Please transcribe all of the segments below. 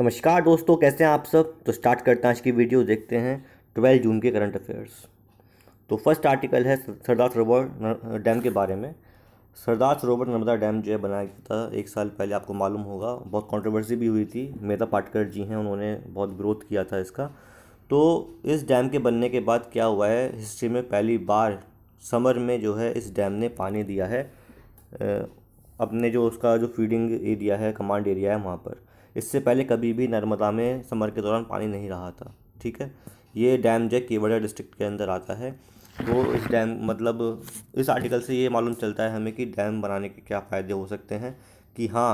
नमस्कार दोस्तों कैसे हैं आप सब तो स्टार्ट करते हैं आज की वीडियो देखते हैं ट्वेल्व जून के करंट अफेयर्स तो फर्स्ट आर्टिकल है सरदार सरोवर डैम के बारे में सरदार सरोवर नर्मदा डैम जो है बनाया गया था एक साल पहले आपको मालूम होगा बहुत कंट्रोवर्सी भी हुई थी मेधा पाटकर जी हैं उन्होंने बहुत विरोध किया था इसका तो इस डैम के बनने के बाद क्या हुआ है हिस्ट्री में पहली बार समर में जो है इस डैम ने पानी दिया है अपने जो उसका जो फीडिंग एरिया है कमांड एरिया है वहाँ पर इससे पहले कभी भी नर्मदा में समर के दौरान पानी नहीं रहा था ठीक है ये डैम जो है केवड़िया डिस्ट्रिक्ट के अंदर आता है तो इस डैम मतलब इस आर्टिकल से ये मालूम चलता है हमें कि डैम बनाने के क्या फ़ायदे हो सकते हैं कि हाँ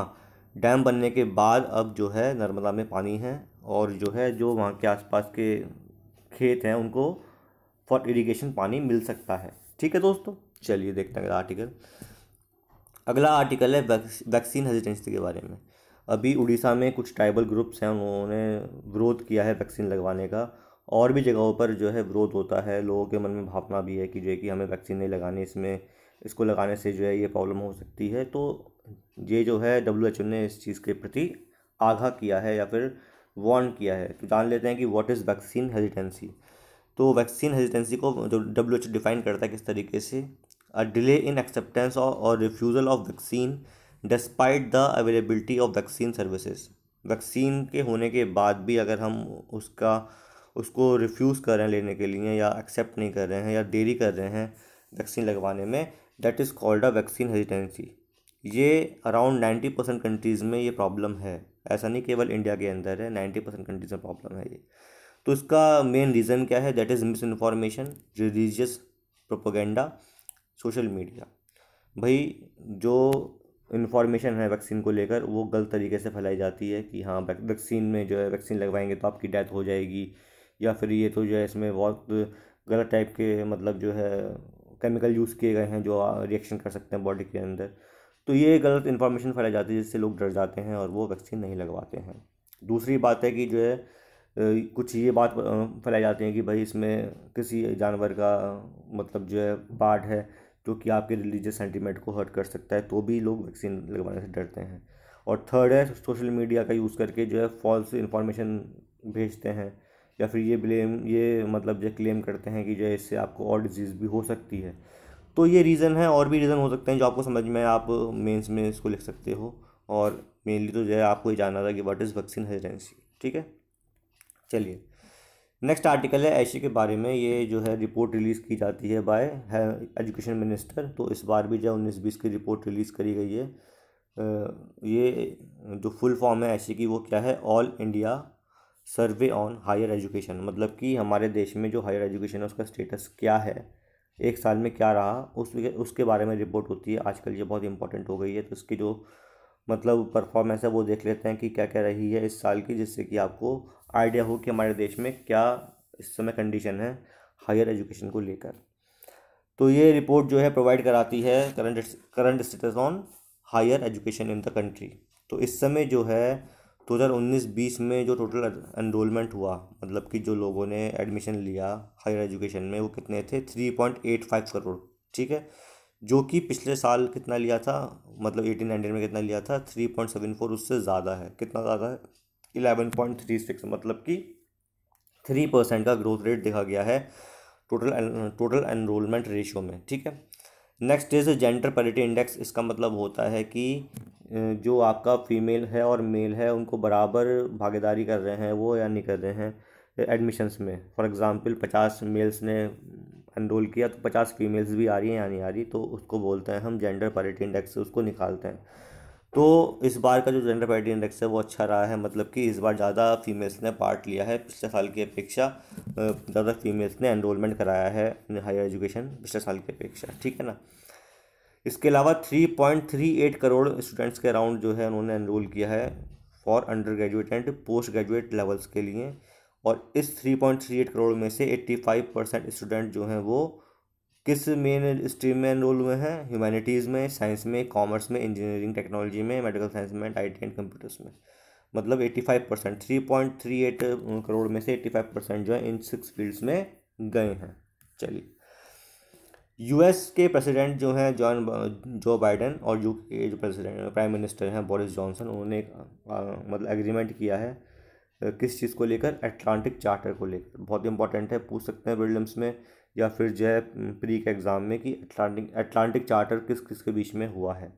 डैम बनने के बाद अब जो है नर्मदा में पानी है और जो है जो वहाँ के आसपास के खेत हैं उनको फॉर इरिगेशन पानी मिल सकता है ठीक है दोस्तों चलिए देखते हैं अगला आर्टिकल अगला आर्टिकल है वैक्सीन हेजिटेंसी के बारे में अभी उड़ीसा में कुछ ट्राइबल ग्रुप्स हैं उन्होंने विरोध किया है वैक्सीन लगवाने का और भी जगहों पर जो है विरोध होता है लोगों के मन में भावना भी है कि जो है कि हमें वैक्सीन नहीं लगानी इसमें इसको लगाने से जो है ये प्रॉब्लम हो सकती है तो ये जो है डब्ल्यू एच ओ ने इस चीज़ के प्रति आगाह किया है या फिर वार्न किया है तो जान लेते हैं कि वॉट इज़ वैक्सीन हेजिटेंसी तो वैक्सीन हेजिटेंसी को जो डब्ल्यू एच डिफाइन करता है किस तरीके से अ डिले इन एक्सेप्टेंस और refusal of vaccine despite the availability of vaccine services vaccine के होने के बाद भी अगर हम उसका उसको रिफ्यूज़ कर रहे हैं लेने के लिए या एक्सेप्ट नहीं कर रहे हैं या देरी कर रहे हैं वैक्सीन लगवाने में that is called a vaccine hesitancy ये अराउंड नाइन्टी परसेंट कंट्रीज़ में ये प्रॉब्लम है ऐसा नहीं केवल इंडिया के अंदर है नाइन्टी परसेंट कंट्रीज़ में प्रॉब्लम है ये तो इसका मेन रीज़न क्या है that is misinformation religious propaganda social media भाई जो इन्फॉर्मेशन है वैक्सीन को लेकर वो गलत तरीके से फैलाई जाती है कि हाँ वैक्सीन में जो है वैक्सीन लगवाएंगे तो आपकी डेथ हो जाएगी या फिर ये तो जो है इसमें बहुत गलत टाइप के मतलब जो है केमिकल यूज़ किए गए हैं जो रिएक्शन कर सकते हैं बॉडी के अंदर तो ये गलत इन्फॉर्मेशन फैलाई जाती है जिससे लोग डर जाते हैं और वो वैक्सीन नहीं लगवाते हैं दूसरी बात है कि जो है कुछ ये बात फैलाई जाती है कि भाई इसमें किसी जानवर का मतलब जो है पार्ट है जो कि आपके रिलीजियस सेंटीमेंट को हर्ट कर सकता है तो भी लोग वैक्सीन लगवाने से डरते हैं और थर्ड है सोशल मीडिया का यूज़ करके जो है फॉल्स इन्फॉर्मेशन भेजते हैं या फिर ये ब्लेम ये मतलब जो क्लेम करते हैं कि जो है इससे आपको और डिजीज़ भी हो सकती है तो ये रीज़न है और भी रीज़न हो सकते हैं जो आपको समझ में आप मेंस में इसको लिख सकते हो और मेनली तो जो है आपको ये जानना था कि व्हाट इज़ वैक्सीन हेजिडेंसी ठीक है चलिए नेक्स्ट आर्टिकल है ऐसी के बारे में ये जो है रिपोर्ट रिलीज़ की जाती है बाय है एजुकेशन मिनिस्टर तो इस बार भी जो है उन्नीस बीस की रिपोर्ट रिलीज़ करी गई है ये जो फुल फॉर्म है ऐसे की वो क्या है all India survey on higher education मतलब कि हमारे देश में जो हायर एजुकेशन है उसका स्टेटस क्या है एक साल में क्या रहा उस उसके बारे में रिपोर्ट होती है आजकल ये बहुत इंपॉर्टेंट हो गई है तो उसकी जो मतलब परफॉर्मेंस है वो देख लेते हैं कि क्या क्या रही है इस साल की जिससे कि आपको आइडिया हो कि हमारे देश में क्या इस समय कंडीशन है हायर एजुकेशन को लेकर तो ये रिपोर्ट जो है प्रोवाइड कराती है current current status on higher education in the country तो इस समय जो है दो हज़ार उन्नीस बीस में जो टोटल एनरोलमेंट हुआ मतलब कि जो लोगों ने एडमिशन लिया हायर एजुकेशन में वो कितने थे three point eight five crore ठीक है जो कि पिछले साल कितना लिया था मतलब एटीन नाइनटीन में कितना लिया था थ्री पॉइंट सेवन फोर उससे ज़्यादा है कितना ज़्यादा है इलेवन पॉइंट थ्री सिक्स मतलब कि थ्री परसेंट का ग्रोथ रेट देखा गया है टोटल टोटल एनरोलमेंट रेशियो में ठीक है next is gender parity index इसका मतलब होता है कि जो आपका फीमेल है और मेल है उनको बराबर भागीदारी कर रहे हैं वो या नहीं कर रहे हैं एडमिशन्स में फॉर एग्ज़ाम्पल पचास मेल्स ने एनरोल किया तो पचास फीमेल्स भी आ रही हैं या नहीं आ रही तो उसको बोलते हैं हम जेंडर पैरिटी इंडेक्स से उसको निकालते हैं तो इस बार का जो जेंडर पार्टी इंडेक्स है वो अच्छा रहा है मतलब कि इस बार ज़्यादा फीमेल्स ने पार्ट लिया है पिछले साल की अपेक्षा ज़्यादा फीमेल्स ने एनरोलमेंट कराया है हायर एजुकेशन पिछले साल की अपेक्षा ठीक है ना इसके अलावा three point three eight crore students के अराउंड जो है उन्होंने एनरोल किया है for undergraduate and postgraduate levels के लिए और इस three point three eight crore में से एट्टी फाइव परसेंट स्टूडेंट जो हैं वो किस मेन स्ट्रीम में एनरोल हुए हैं ह्यूमैनिटीज़ में साइंस में कॉमर्स में इंजीनियरिंग टेक्नोलॉजी में मेडिकल साइंस में आई टी एंड कंप्यूटर्स में मतलब eighty five percent three point three eight crore में से एट्टी फाइव परसेंट जो है इन सिक्स फील्ड्स में गए हैं चलिए यूएस के प्रेसिडेंट जो हैं जॉन जो बाइडन और यू के जो प्रेसिडेंट प्राइम मिनिस्टर हैं बोरिस जॉनसन उन्होंने मतलब एग्रीमेंट किया है किस चीज़ को लेकर अटलांटिक चार्टर को लेकर बहुत इंपॉर्टेंट है पूछ सकते हैं बिल्डम्स में या फिर जो है प्री के एग्ज़ाम में कि अटलांटिक अटलांटिक चार्टर किस किस के बीच में हुआ है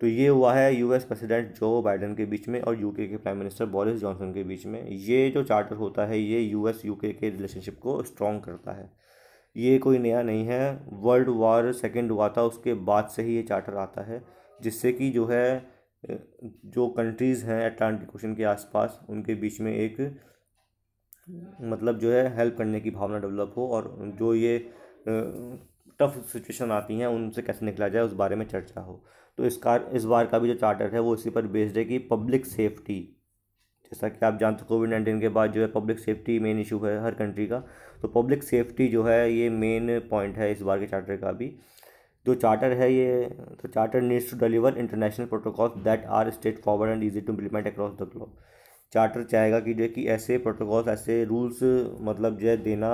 तो ये हुआ है यूएस प्रेसिडेंट जो बाइडन के बीच में और यूके के प्राइम मिनिस्टर बोरिस जॉनसन के बीच में ये जो चार्टर होता है ये यूएस यूके के रिलेशनशिप को स्ट्रॉन्ग करता है ये कोई नया नहीं है वर्ल्ड वॉर सेकेंड हुआ था उसके बाद से ही ये चार्टर आता है जिससे कि जो है जो कंट्रीज़ हैं अटलांटिक ओशन के आसपास उनके बीच में एक मतलब जो है हेल्प करने की भावना डेवलप हो और जो ये टफ़ सिचुएशन आती हैं उनसे कैसे निकला जाए उस बारे में चर्चा हो तो इस कार इस बार का भी जो चार्टर है वो इसी पर बेस्ड है कि पब्लिक सेफ्टी जैसा कि आप जानते हो कोविड नाइन्टीन के बाद जो है पब्लिक सेफ्टी मेन इशू है हर कंट्री का तो पब्लिक सेफ्टी जो है ये मेन पॉइंट है इस बार के चार्टर का भी जो चार्टर है ये तो charter needs to deliver international protocol that are straightforward and easy to implement across the globe charter चाहेगा कि जो है कि ऐसे प्रोटोकॉल्स ऐसे रूल्स मतलब जो है देना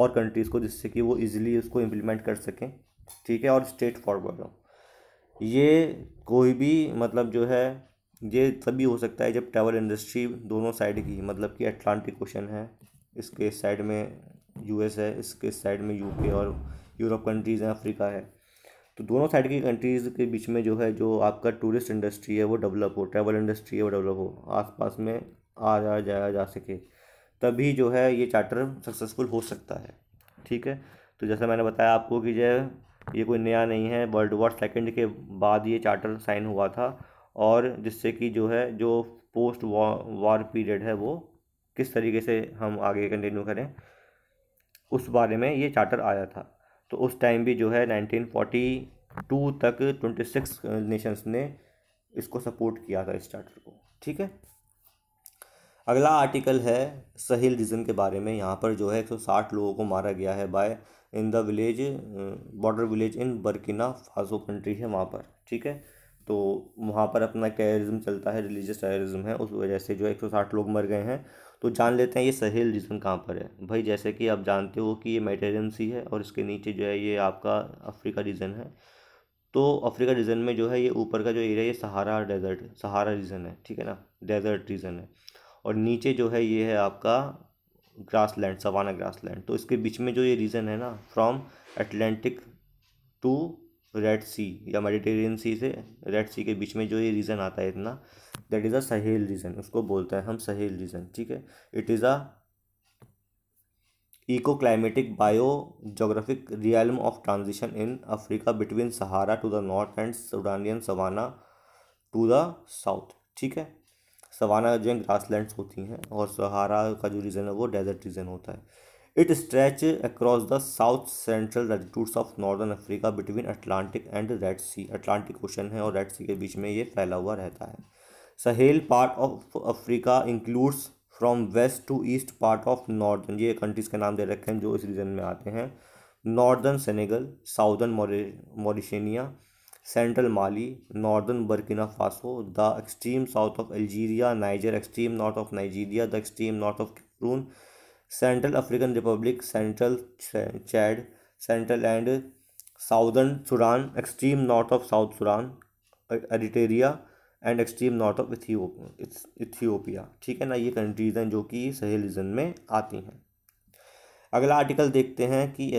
और कंट्रीज़ को जिससे कि वो इजीली उसको इम्प्लीमेंट कर सकें ठीक है और स्ट्रेट फॉरवर्ड हो ये कोई भी मतलब जो है ये तभी हो सकता है जब ट्रैवल इंडस्ट्री दोनों साइड की मतलब कि अटलांटिक ओशन है इसके साइड में यूएस है इसके साइड में यूके और यूरोप कंट्रीज़ हैं अफ्रीका है तो दोनों साइड की कंट्रीज़ के बीच में जो है जो आपका टूरिस्ट इंडस्ट्री है वो डेवलप हो ट्रैवल इंडस्ट्री है वो डेवलप हो आसपास में आ जा जाया जा सके तभी जो है ये चार्टर सक्सेसफुल हो सकता है ठीक है तो जैसा मैंने बताया आपको कि जो ये कोई नया नहीं है वर्ल्ड वॉर सेकेंड के बाद ये चार्टर साइन हुआ था और जिससे कि जो है जो पोस्ट वॉर पीरियड है वो किस तरीके से हम आगे कंटिन्यू करें उस बारे में ये चार्टर आया था तो उस टाइम भी जो है 1942 तक 26 नेशंस ने इसको सपोर्ट किया था इस चार्टर को ठीक है अगला आर्टिकल है सहिल रिजन के बारे में यहाँ पर जो है 160 लोगों को मारा गया है by in the village border village in Burkina Faso country है वहाँ पर ठीक है तो वहाँ पर अपना टेररिज्म चलता है रिलीजियस टेररिज्म है उस वजह से जो एक सौ साठ लोग मर गए हैं तो जान लेते हैं ये सहेल रीजन कहाँ पर है भाई जैसे कि आप जानते हो कि ये मेडिटेरियन सी है और इसके नीचे जो है ये आपका अफ्रीका रीजन है तो अफ्रीका रीजन में जो है ये ऊपर का जो एरिया ये सहारा डेजर्ट सहारा रीजन है ठीक है ना डेजर्ट रीजन है और नीचे जो है ये है आपका grassland savanna grassland तो इसके बीच में जो ये रीजन है ना from Atlantic to Red Sea या मेडिटेरियन सी से रेड सी के बीच में जो ये रीजन आता है इतना that is a Sahel region उसको बोलते हैं हम सहेल रीजन ठीक है it is a ecoclimatic biogeographic realm of transition in Africa between Sahara to the north and Sudanian savanna to the south ठीक है सवाना जो grass lands होती हैं और सहारा का जो रीजन है वो डेजर्ट रीजन होता है it stretch across the south central latitudes of northern Africa between Atlantic and Red Sea Atlantic Ocean है और रेड सी के बीच में ये फैला हुआ रहता है Sahel part of Africa includes from west to east part of northern ये कंट्रीज़ के नाम दे रखे हैं जो इस रीजन में आते हैं northern Senegal southern Mauritania central Mali northern Burkina Faso the extreme south of Algeria Niger extreme north of Nigeria the extreme north of Cameroon Central African Republic central Chad central and southern Sudan extreme north of South Sudan Eritrea and extreme north of Ethiopia ठीक है ना ये countries हैं जो कि Sahel reason में आती हैं अगला आर्टिकल देखते हैं कि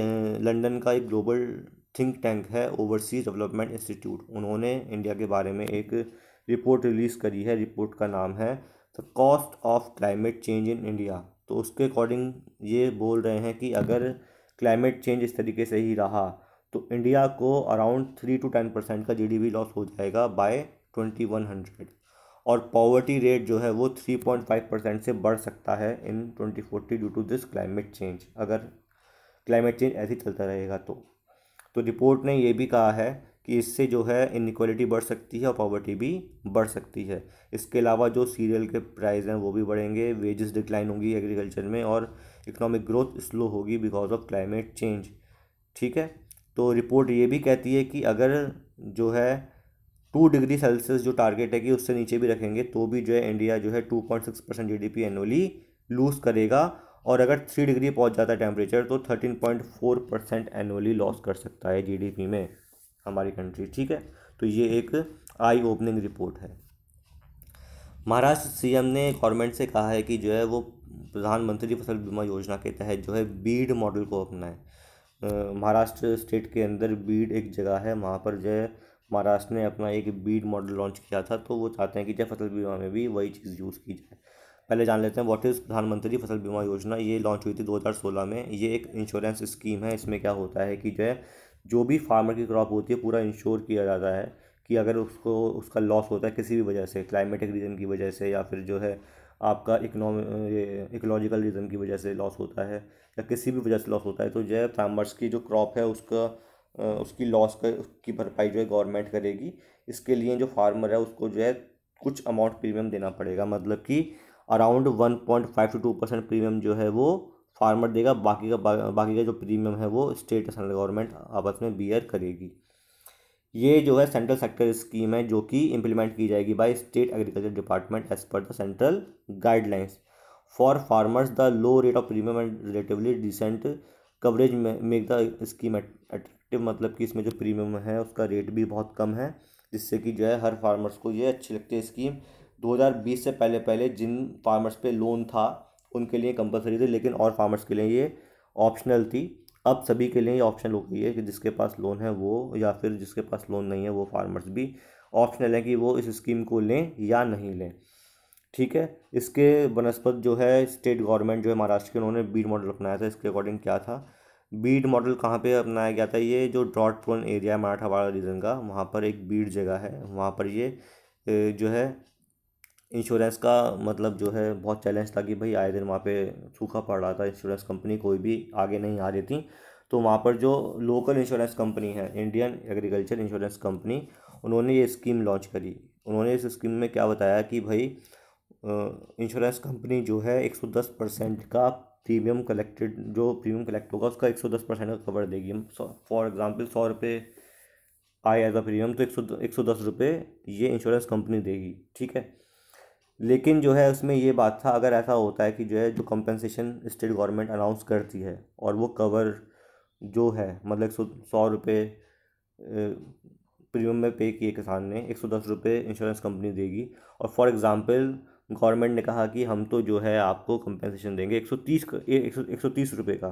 लंदन का एक ग्लोबल थिंक टैंक है ओवरसीज डेवलपमेंट इंस्टीट्यूट उन्होंने इंडिया के बारे में एक रिपोर्ट रिलीज़ करी है रिपोर्ट का नाम है the cost of climate change in India तो उसके अकॉर्डिंग ये बोल रहे हैं कि अगर क्लाइमेट चेंज इस तरीके से ही रहा तो इंडिया को around three to ten percent का जीडीपी लॉस हो जाएगा बाय ट्वेंटी वन हंड्रेड और पॉवर्टी रेट जो है वो थ्री पॉइंट फाइव परसेंट से बढ़ सकता है in twenty forty due to this climate change अगर क्लाइमेट चेंज ऐसे चलता रहेगा तो तो रिपोर्ट ने ये भी कहा है कि इससे जो है इनक्वालिटी बढ़ सकती है और पॉवर्टी भी बढ़ सकती है इसके अलावा जो सीरियल के प्राइस हैं वो भी बढ़ेंगे वेजेस डिक्लाइन होंगी एग्रीकल्चर में और इकोनॉमिक ग्रोथ स्लो होगी बिकॉज ऑफ क्लाइमेट चेंज ठीक है तो रिपोर्ट ये भी कहती है कि अगर जो है टू डिग्री सेल्सियस जो टारगेट है कि उससे नीचे भी रखेंगे तो भी जो है इंडिया जो है two point six percent G D P annually lose करेगा और अगर थ्री डिग्री पहुंच जाता है टेम्परेचर तो thirteen point four percent annually loss कर सकता है जीडीपी में हमारी कंट्री ठीक है तो ये एक आई ओपनिंग रिपोर्ट है महाराष्ट्र सीएम ने गवर्नमेंट से कहा है कि जो है वो प्रधानमंत्री फसल बीमा योजना के तहत जो है बीड मॉडल को अपनाएं महाराष्ट्र स्टेट के अंदर बीड एक जगह है वहाँ पर जो है महाराष्ट्र ने अपना एक बीड मॉडल लॉन्च किया था तो वो चाहते हैं कि जो फसल बीमा में भी वही चीज़ यूज़ की जाए पहले जान लेते हैं व्हाट इज़ प्रधानमंत्री फसल बीमा योजना ये लॉन्च हुई थी 2016 में ये एक इंश्योरेंस स्कीम है इसमें क्या होता है कि जो है जो भी फार्मर की क्रॉप होती है पूरा इंश्योर किया जाता है कि अगर उसको उसका लॉस होता है किसी भी वजह से क्लाइमेटिक रीज़न की वजह से या फिर जो है आपका इकनॉमिक इकोलॉजिकल रीज़न की वजह से लॉस होता है या किसी भी वजह से लॉस होता है तो जो है फार्मर्स की जो क्रॉप है उसका उसकी लॉस का की भरपाई जो है गवर्नमेंट करेगी इसके लिए जो फार्मर है उसको जो है कुछ अमाउंट प्रीमियम देना पड़ेगा मतलब कि around one point five to two percent premium जो है वो फार्मर देगा बाकी का बा, बाकी का जो प्रीमियम है वो स्टेट सेंट्रल गवर्नमेंट आपस में बियर करेगी ये जो है सेंट्रल सेक्टर स्कीम है जो कि इम्प्लीमेंट की जाएगी by state agriculture department as per the central guidelines for farmers the low rate of premium and relatively decent coverage make the scheme attractive मतलब कि इसमें जो प्रीमियम है उसका रेट भी बहुत कम है जिससे कि जो है हर फार्मर्स को ये अच्छी लगती है स्कीम 2020 से पहले पहले जिन फार्मर्स पे लोन था उनके लिए कंपलसरी थी लेकिन और फार्मर्स के लिए ये ऑप्शनल थी अब सभी के लिए ये ऑप्शनल हो गई है कि जिसके पास लोन है वो या फिर जिसके पास लोन नहीं है वो फार्मर्स भी ऑप्शनल है कि वो इस स्कीम को लें या नहीं लें ठीक है इसके बनस्पत जो है स्टेट गवर्नमेंट जो है महाराष्ट्र के उन्होंने बीड मॉडल अपनाया था इसके अकॉर्डिंग क्या था बीड मॉडल कहाँ पे अपनाया गया था ये जो ड्रॉट प्रोन एरिया है मराठावाड़ा रीजन का वहाँ पर एक बीड जगह है वहाँ पर ये जो है इंश्योरेंस का मतलब जो है बहुत चैलेंज था कि भाई आए दिन वहाँ पे सूखा पड़ रहा था इंश्योरेंस कंपनी कोई भी आगे नहीं आ रही थी तो वहाँ पर जो लोकल इंश्योरेंस कंपनी है इंडियन एग्रीकल्चर इंश्योरेंस कंपनी उन्होंने ये स्कीम लॉन्च करी उन्होंने इस स्कीम में क्या बताया कि भाई इंश्योरेंस कंपनी जो है एक सौ दस परसेंट का प्रीमियम कलेक्टेड जो प्रीमियम कलेक्ट होगा उसका एक सौ दस परसेंट का कवर देगी हम फॉर एग्ज़ाम्पल सौ रुपये आए एज अ प्रीमियम तो एक सौ एक सौ दस रुपये ये इंश्योरेंस कंपनी देगी ठीक है लेकिन जो है उसमें ये बात था अगर ऐसा होता है कि जो है जो कंपनसेशन स्टेट गवर्नमेंट अनाउंस करती है और वो कवर जो है मतलब एक सौ सौ रुपये प्रीमियम में पे किए किसान ने एक सौ दस रुपये इंश्योरेंस कंपनी देगी और फॉर एग्ज़ाम्पल गवर्नमेंट ने कहा कि हम तो जो है आपको कंपनसेशन देंगे एक सौ तीस एक सौ तीस रुपये का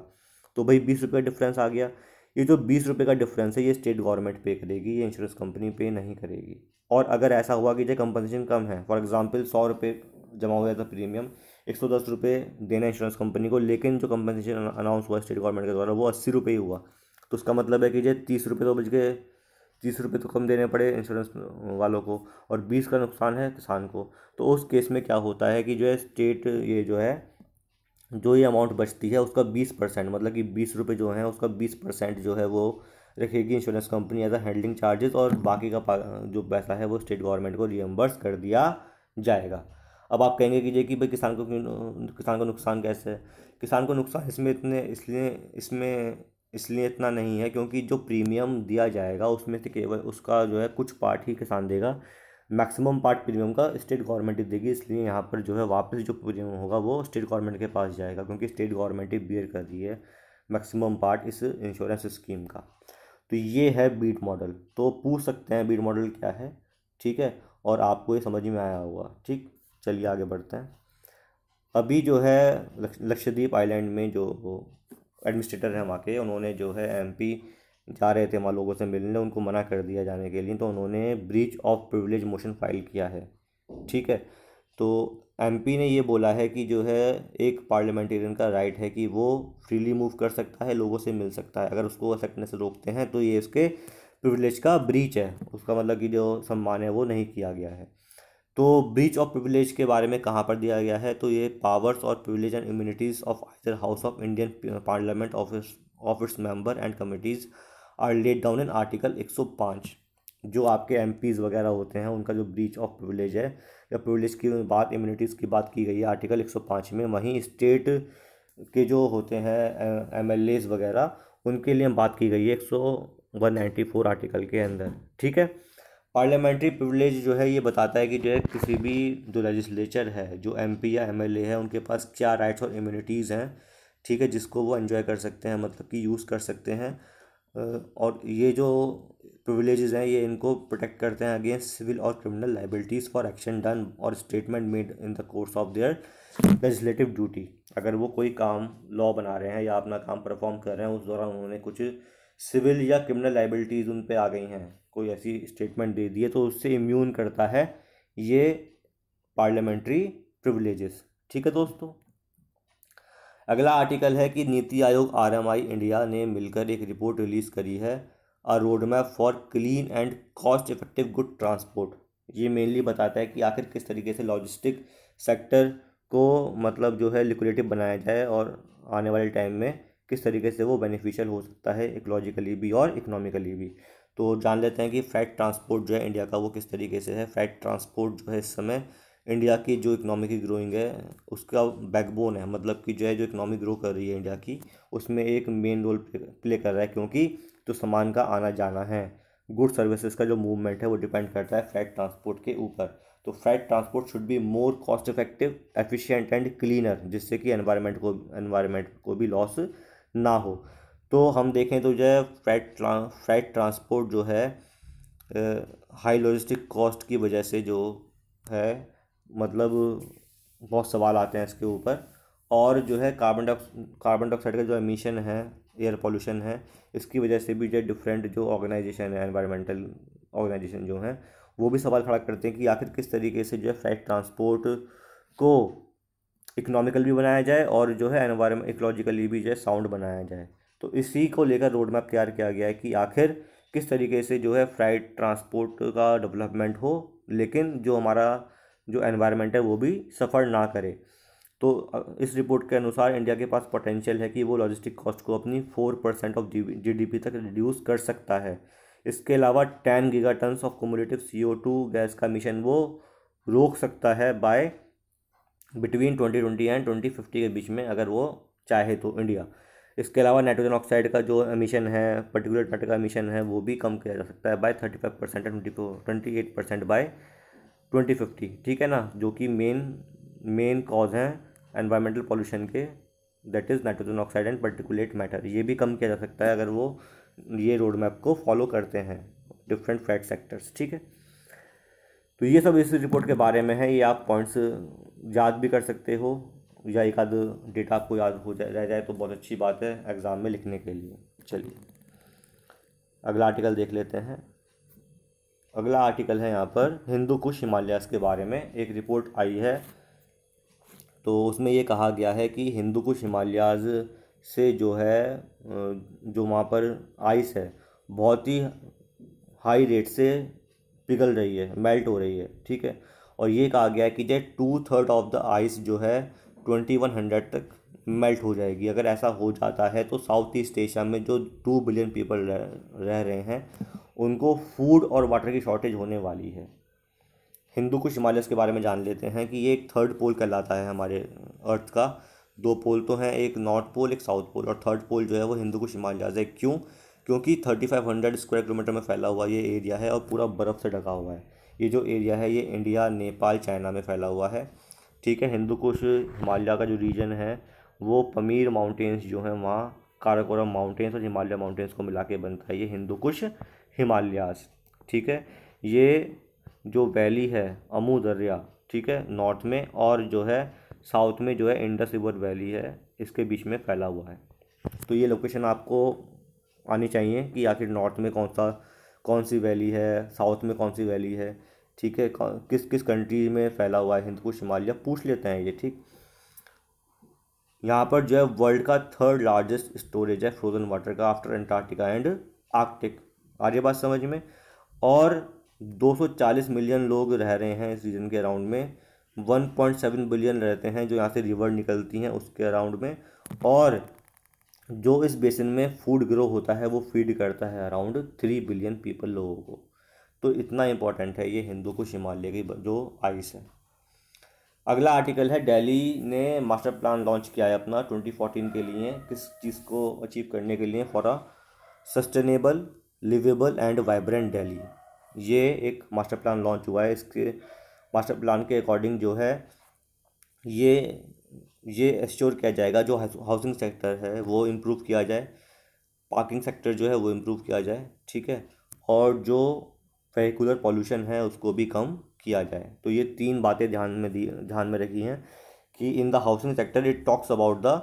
तो भाई बीस रुपये का डिफरेंस आ गया ये जो बीस रुपये का डिफरेंस है ये स्टेट गवर्नमेंट पे करेगी ये इंश्योरेंस कंपनी पे नहीं करेगी और अगर ऐसा हुआ कि जो कंपनसेशन कम है फॉर एग्ज़ाम्पल सौ रुपये जमा हुआ था प्रीमियम एक सौ दस रुपये देना इंश्योरेंस कंपनी को लेकिन जो कंपनसेशन अनाउंस हुआ स्टेट गवर्नमेंट के द्वारा वो अस्सी रुपये ही हुआ तो उसका मतलब है कि जो तीस रुपये तो बच गए तीस रुपये तो कम देने पड़े इंश्योरेंस वालों को और बीस का नुकसान है किसान को तो उस केस में क्या होता है कि जो है स्टेट ये जो है जो ये अमाउंट बचती है उसका बीस परसेंट मतलब कि बीस रुपये जो है उसका बीस परसेंट जो है वो रखेगी insurance company as a handling charges और बाकी का जो पैसा है वो स्टेट गवर्नमेंट को रियम्बर्स कर दिया जाएगा अब आप कहेंगे कि कि भाई किसान को क्यों किसान को नुकसान कैसे है किसान को नुकसान इसमें इतने इसलिए इसमें इसलिए इतना नहीं है क्योंकि जो प्रीमियम दिया जाएगा उसमें से केवल उसका जो है कुछ पार्ट ही किसान देगा मैक्सिमम पार्ट प्रीमियम का स्टेट गवर्नमेंट ही देगी इसलिए यहाँ पर जो है वापस जो प्रीमियम होगा वो स्टेट गवर्नमेंट के पास जाएगा क्योंकि स्टेट गवर्नमेंट ही बियर कर रही है मैक्सिमम पार्ट इस इंश्योरेंस स्कीम का तो ये है बीट मॉडल तो पूछ सकते हैं बीट मॉडल क्या है ठीक है और आपको ये समझ में आया होगा ठीक चलिए आगे बढ़ते हैं अभी जो है लक्षद्वीप आइलैंड में जो एडमिनिस्ट्रेटर हैं वहाँ के उन्होंने जो है एमपी जा रहे थे वहाँ लोगों से मिलने उनको मना कर दिया जाने के लिए तो उन्होंने breach of privilege motion file किया है ठीक है तो एमपी ने ये बोला है कि जो है एक पार्लियामेंटेरियन का राइट है कि वो फ्रीली मूव कर सकता है लोगों से मिल सकता है अगर उसको सकने से रोकते हैं तो ये उसके प्रिविलेज का ब्रीच है उसका मतलब कि जो सम्मान है वो नहीं किया गया है तो ब्रीच ऑफ प्रिविलेज के बारे में कहाँ पर दिया गया है तो ये पावर्स और privilege and immunities of either house of Indian parliament of its member and committees are laid down in article पाँच जो आपके एम वगैरह होते हैं उनका जो ब्रीच ऑफ प्रिविलेज है या प्रिविलेज की बात इम्यूनिटीज़ की बात की गई है आर्टिकल 105 में वहीं स्टेट के जो होते हैं एम वगैरह उनके लिए बात की गई है एक सौ वन नाइन्टी फोर आर्टिकल के अंदर ठीक है पार्लियामेंट्री प्रिविलेज जो है ये बताता है कि जो है किसी भी जो लेजिस्लेचर है जो एम या एम है उनके पास क्या राइट्स और इम्यूनिटीज़ हैं ठीक है जिसको वो एंजॉय कर सकते हैं मतलब कि यूज़ कर सकते हैं और ये जो प्रिविलेजेस हैं ये इनको प्रोटेक्ट करते हैं अगेंस्ट सिविल और criminal liabilities for action done और statement made in the course of their legislative duty अगर वो कोई काम लॉ बना रहे हैं या अपना काम परफॉर्म कर रहे हैं उस दौरान उन्होंने कुछ सिविल या क्रिमिनल लाइबिलिटीज़ उन पर आ गई हैं कोई ऐसी स्टेटमेंट दे दिए तो उससे इम्यून करता है ये पार्लियामेंट्री प्रिविलेजेस ठीक है दोस्तों अगला आर्टिकल है कि नीति आयोग आर इंडिया ने मिलकर एक रिपोर्ट रिलीज़ करी है a road map for clean and cost effective good transport ये मेनली बताता है कि आखिर किस तरीके से लॉजिस्टिक सेक्टर को मतलब जो है लिकुलेटिव बनाया जाए और आने वाले टाइम में किस तरीके से वो बेनिफिशियल हो सकता है इकोलॉजिकली भी और इकोनॉमिकली भी तो जान लेते हैं कि फ्लाइट ट्रांसपोर्ट जो है इंडिया का वो किस तरीके से है फ्लाइट ट्रांसपोर्ट जो है इस समय इंडिया की जो इकनॉमी की ग्रोइंग है उसका बैकबोन है मतलब कि जो है जो इकनॉमी ग्रो कर रही है इंडिया की उसमें एक मेन रोल प्ले कर रहा है क्योंकि तो सामान का आना जाना है गुड सर्विसेज का जो मूवमेंट है वो डिपेंड करता है फ्रेट ट्रांसपोर्ट के ऊपर तो freight transport should be more cost effective efficient and cleaner जिससे कि एनवायरनमेंट को एनवायरनमेंट को भी लॉस ना हो तो हम देखें तो जो है फ्रेट फ्रेट ट्रांसपोर्ट जो है हाई लॉजिस्टिक कॉस्ट की वजह से जो है मतलब बहुत सवाल आते हैं इसके ऊपर और जो है कार्बन डाइ कार्बन डाइऑक्साइड का जो एमिशन है एयर पोल्यूशन है इसकी वजह से भी जो डिफरेंट जो ऑर्गेनाइजेशन है एनवायरमेंटल ऑर्गेनाइजेशन जो हैं वो भी सवाल खड़ा करते हैं कि आखिर किस तरीके से जो है फ्लाइट ट्रांसपोर्ट को इकोनॉमिकल भी बनाया जाए और जो है एनवायरमेंट इकोलॉजिकली भी जो है साउंड बनाया जाए तो इसी को लेकर रोड मैप तैयार किया गया है कि आखिर किस तरीके से जो है फ्लाइट ट्रांसपोर्ट का डेवलपमेंट हो लेकिन जो हमारा जो एनवायरनमेंट है वो भी सफ़र ना करे तो इस रिपोर्ट के अनुसार इंडिया के पास पोटेंशियल है कि वो लॉजिस्टिक कॉस्ट को अपनी फोर परसेंट ऑफ जीडीपी तक रिड्यूस कर सकता है इसके अलावा ten gigatons of C O two gas का मिशन वो रोक सकता है by between twenty twenty and twenty fifty के बीच में अगर वो चाहे तो इंडिया इसके अलावा नाइट्रोजन ऑक्साइड का जो मिशन है पर्टिकुलर टाटा का मिशन है वो भी कम किया जा सकता है by thirty five percent twenty twenty eight percent by twenty fifty ठीक है ना जो कि मेन मेन कॉज हैं एनवायरमेंटल पॉल्यूशन के that is nitrogen oxide and particulate matter ये भी कम किया जा सकता है अगर वो ये रोड मैप को फॉलो करते हैं डिफरेंट फ्लैट सेक्टर्स ठीक है तो ये सब इस रिपोर्ट के बारे में है ये आप पॉइंट्स याद भी कर सकते हो या एक आध डेटा आपको याद हो जाए रह जाए तो बहुत अच्छी बात है एग्ज़ाम में लिखने के लिए चलिए अगला आर्टिकल देख लेते हैं अगला आर्टिकल है यहाँ पर हिंदू कुश हिमालयास के बारे में एक रिपोर्ट आई है तो उसमें ये कहा गया है कि हिंदू कुश हिमालयाज से जो है जो वहाँ पर आइस है बहुत ही हाई रेट से पिघल रही है मेल्ट हो रही है ठीक है और ये कहा गया है कि जो two third of the ice जो है ट्वेंटी वन हंड्रेड तक मेल्ट हो जाएगी अगर ऐसा हो जाता है तो साउथ ईस्ट एशिया में जो टू बिलियन पीपल रह रहे हैं उनको फूड और वाटर की शॉर्टेज होने वाली है हिंदू कुश हिमालयस के बारे में जान लेते हैं कि ये एक थर्ड पोल कहलाता है हमारे अर्थ का दो पोल तो हैं एक नॉर्थ पोल एक साउथ पोल और थर्ड पोल जो है वो हिंदू कुश हिमालयाज है क्यों क्योंकि thirty five hundred square kilometre में फैला हुआ ये एरिया है और पूरा बर्फ़ से ढका हुआ है ये जो एरिया है ये इंडिया नेपाल चाइना में फैला हुआ है ठीक है हिंदू कुश हिमालय का जो रीजन है वो पमीर माउंटेन्स जो हैं वहाँ काराकोरम माउंटेन्स और हिमालय माउंटेन्स को मिला के बनता है ये हिंदू कुश हिमालयास ठीक है ये जो वैली है अमू दरिया ठीक है नॉर्थ में और जो है साउथ में जो है इंडस रिवर वैली है इसके बीच में फैला हुआ है तो ये लोकेशन आपको आनी चाहिए कि आखिर नॉर्थ में कौन सा कौन सी वैली है साउथ में कौन सी वैली है ठीक है किस किस कंट्री में फैला हुआ है हिंदकुश हिमालय पूछ लेते हैं ये ठीक यहाँ पर जो है वर्ल्ड का थर्ड लार्जेस्ट स्टोरेज है फ्रोजन वाटर का आफ्टर अंटार्कटिका एंड आर्कटिक आ रही बात समझ में और 240 मिलियन लोग रह रहे हैं इस रीजन के अराउंड में 1.7 बिलियन रहते हैं जो यहाँ से रिवर निकलती हैं उसके अराउंड में और जो इस बेसिन में फूड ग्रो होता है वो फीड करता है अराउंड थ्री बिलियन पीपल लोगों को तो इतना इम्पॉर्टेंट है ये हिंदू को हिमालय की जो आइस है अगला आर्टिकल है दिल्ली ने मास्टर प्लान लॉन्च किया है अपना ट्वेंटी फोर्टीन के लिए किस चीज़ को अचीव करने के लिए for a sustainable liveable and vibrant Delhi ये एक मास्टर प्लान लॉन्च हुआ है इसके मास्टर प्लान के अकॉर्डिंग जो है ये ये एश्योर किया जाएगा जो हाउसिंग सेक्टर है वो इम्प्रूव किया जाए पार्किंग सेक्टर जो है वो इम्प्रूव किया जाए ठीक है और जो वेहिकुलर पॉल्यूशन है उसको भी कम किया जाए तो ये तीन बातें ध्यान में दी ध्यान में रखी हैं कि in the housing sector it talks about the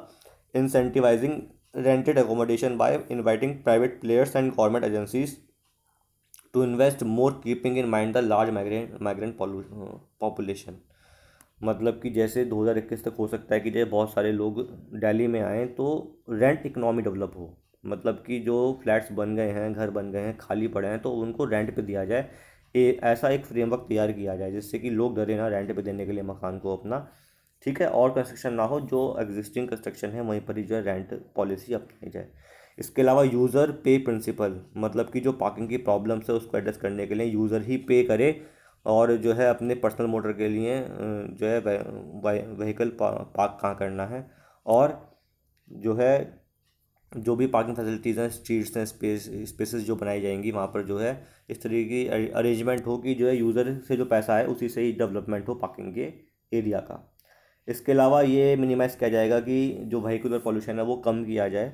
incentivising rented accommodation by inviting private players and government agencies to invest more keeping in mind the large migrant migrant uh, population मतलब कि जैसे 2021 तक हो सकता है कि जैसे बहुत सारे लोग दिल्ली में आएँ तो रेंट इकनॉमी डेवलप हो मतलब कि जो फ्लैट्स बन गए हैं घर बन गए हैं खाली पड़े हैं तो उनको रेंट पे दिया जाए ए, ऐसा एक फ्रेमवर्क तैयार किया जाए जिससे कि लोग डरे ना रेंट पे देने के लिए मकान को अपना ठीक है और कंस्ट्रक्शन ना हो जो एग्जिस्टिंग कंस्ट्रक्शन है वहीं पर ही जो है रेंट पॉलिसी अपनाई जाए इसके अलावा यूज़र पे प्रिंसिपल मतलब कि जो पार्किंग की प्रॉब्लम्स है उसको एड्रेस करने के लिए यूज़र ही पे करे और जो है अपने पर्सनल मोटर के लिए जो है व्हीकल पार्क कहाँ करना है और जो है जो भी पार्किंग फैसिलिटीज़ हैं स्ट्रीट्स हैं स्पेस स्पेसेस जो बनाई जाएंगी वहाँ पर जो है इस तरीके की अरेंजमेंट हो कि जो है यूज़र से जो पैसा है उसी से ही डेवलपमेंट हो पार्किंग के एरिया का इसके अलावा ये मिनिमाइज़ किया जाएगा कि जो वहीकुलर पॉल्यूशन है वो कम किया जाए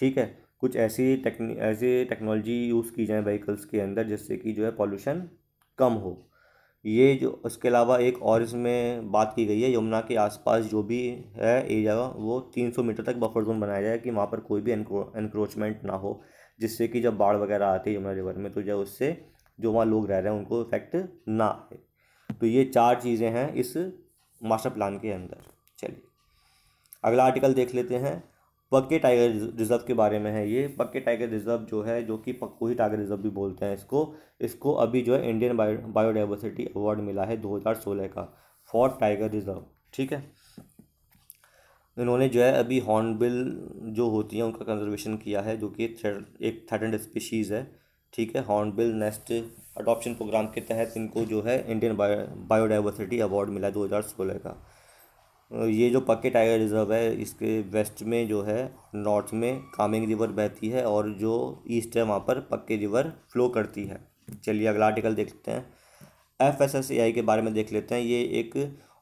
ठीक है कुछ ऐसी टेक्नी ऐसी टेक्नोलॉजी यूज़ की जाए व्हीकल्स के अंदर जिससे कि जो है पॉल्यूशन कम हो ये जो उसके अलावा एक और इसमें बात की गई है यमुना के आसपास जो भी है एरिया वो तीन सौ मीटर तक बफर जोन बनाया जाए कि वहाँ पर कोई भी इंक्रोचमेंट ना हो जिससे कि जब बाढ़ वगैरह आती है यमुना रिवर में तो जो उससे जो वहाँ लोग रह रहे हैं उनको इफेक्ट ना आए तो ये चार चीज़ें हैं इस मास्टर प्लान के अंदर चलिए अगला आर्टिकल देख लेते हैं पक्के टाइगर रिजर्व के बारे में है ये पक्के टाइगर रिजर्व जो है जो कि पक्को ही टाइगर रिजर्व भी बोलते हैं इसको इसको अभी जो है इंडियन बायो बायोडाइवर्सिटी अवार्ड मिला है 2016 का फॉर टाइगर रिजर्व ठीक है इन्होंने जो है अभी हॉर्नबिल जो होती है उनका कंजर्वेशन किया है जो कि एक थर्टेंड स्पीशीज़ है ठीक है हॉर्नबिल नेस्ट अडॉप्शन प्रोग्राम के तहत इनको जो है इंडियन बायोडाइवर्सिटी अवार्ड मिला है 2016 का ये जो पक्के टाइगर रिजर्व है इसके वेस्ट में जो है नॉर्थ में कामेंग रिवर बहती है और जो ईस्ट है वहाँ पर पक्के रिवर फ्लो करती है चलिए अगला आर्टिकल देखते हैं F S S A I के बारे में देख लेते हैं ये एक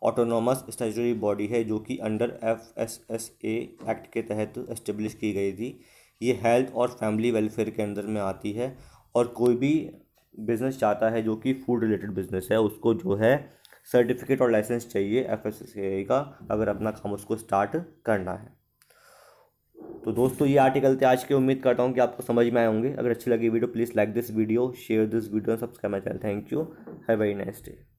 ऑटोनोमस स्टेचुरी बॉडी है जो कि under F S S A act के तहत इस्टेब्लिश की गई थी ये हेल्थ और फैमिली वेलफेयर के अंदर में आती है और कोई भी बिज़नेस चाहता है जो कि फूड रिलेटेड बिजनेस है उसको जो है सर्टिफिकेट और लाइसेंस चाहिए एफ का अगर अपना काम उसको स्टार्ट करना है तो दोस्तों ये आर्टिकल थे आज के उम्मीद करता हूँ कि आपको समझ में आए होंगे अगर अच्छी लगी video please like this video share this video subscribe my channel thank you have very nice day